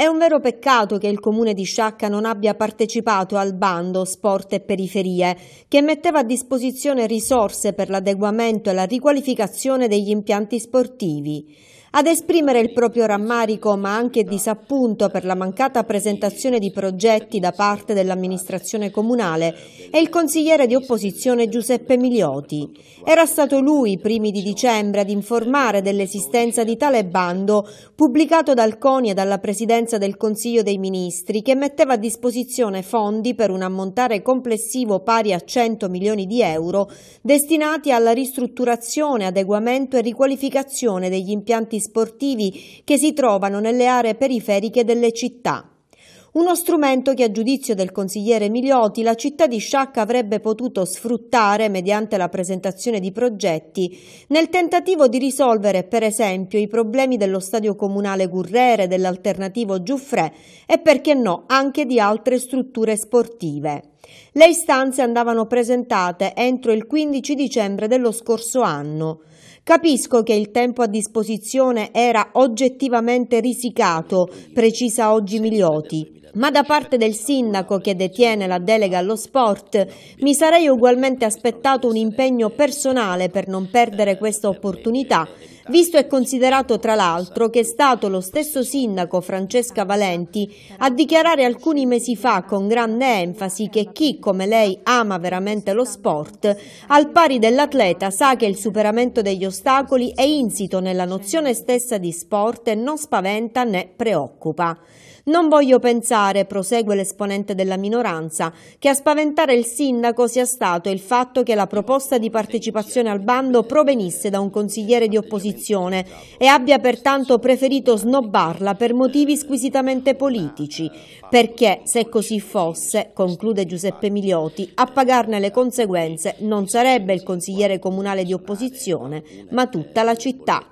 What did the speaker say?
È un vero peccato che il comune di Sciacca non abbia partecipato al bando Sport e Periferie, che metteva a disposizione risorse per l'adeguamento e la riqualificazione degli impianti sportivi. Ad esprimere il proprio rammarico ma anche disappunto per la mancata presentazione di progetti da parte dell'amministrazione comunale è il consigliere di opposizione Giuseppe Milioti. Era stato lui, i primi di dicembre, ad informare dell'esistenza di tale bando pubblicato dal CONI e dalla Presidenza del Consiglio dei Ministri che metteva a disposizione fondi per un ammontare complessivo pari a 100 milioni di euro destinati alla ristrutturazione, adeguamento e riqualificazione degli impianti impianti sportivi che si trovano nelle aree periferiche delle città. Uno strumento che a giudizio del consigliere Milioti la città di Sciacca avrebbe potuto sfruttare mediante la presentazione di progetti nel tentativo di risolvere per esempio i problemi dello stadio comunale Gurrere, dell'alternativo Giuffrè e perché no anche di altre strutture sportive. Le istanze andavano presentate entro il 15 dicembre dello scorso anno. Capisco che il tempo a disposizione era oggettivamente risicato, precisa oggi Miglioti ma da parte del sindaco che detiene la delega allo sport mi sarei ugualmente aspettato un impegno personale per non perdere questa opportunità, visto e considerato tra l'altro che è stato lo stesso sindaco Francesca Valenti a dichiarare alcuni mesi fa con grande enfasi che chi come lei ama veramente lo sport, al pari dell'atleta sa che il superamento degli ostacoli è insito nella nozione stessa di sport e non spaventa né preoccupa. Non voglio pensare, prosegue l'esponente della minoranza, che a spaventare il sindaco sia stato il fatto che la proposta di partecipazione al bando provenisse da un consigliere di opposizione e abbia pertanto preferito snobbarla per motivi squisitamente politici, perché se così fosse, conclude Giuseppe Milioti, a pagarne le conseguenze non sarebbe il consigliere comunale di opposizione, ma tutta la città.